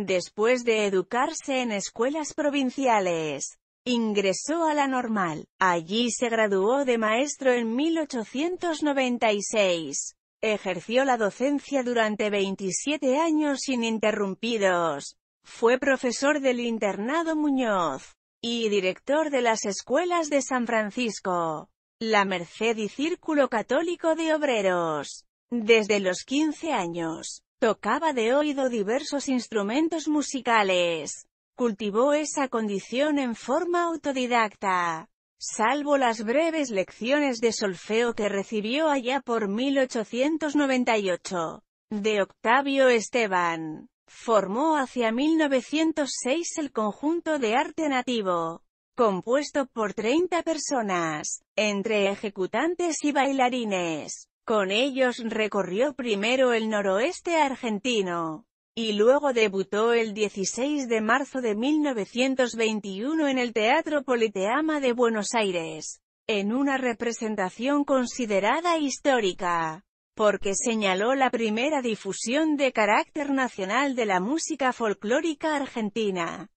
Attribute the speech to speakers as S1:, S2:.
S1: Después de educarse en escuelas provinciales, ingresó a la normal. Allí se graduó de maestro en 1896. Ejerció la docencia durante 27 años ininterrumpidos. Fue profesor del internado Muñoz y director de las escuelas de San Francisco, La Merced y Círculo Católico de Obreros. Desde los 15 años, Tocaba de oído diversos instrumentos musicales. Cultivó esa condición en forma autodidacta. Salvo las breves lecciones de solfeo que recibió allá por 1898, de Octavio Esteban, formó hacia 1906 el conjunto de arte nativo, compuesto por 30 personas, entre ejecutantes y bailarines. Con ellos recorrió primero el noroeste argentino, y luego debutó el 16 de marzo de 1921 en el Teatro Politeama de Buenos Aires, en una representación considerada histórica, porque señaló la primera difusión de carácter nacional de la música folclórica argentina.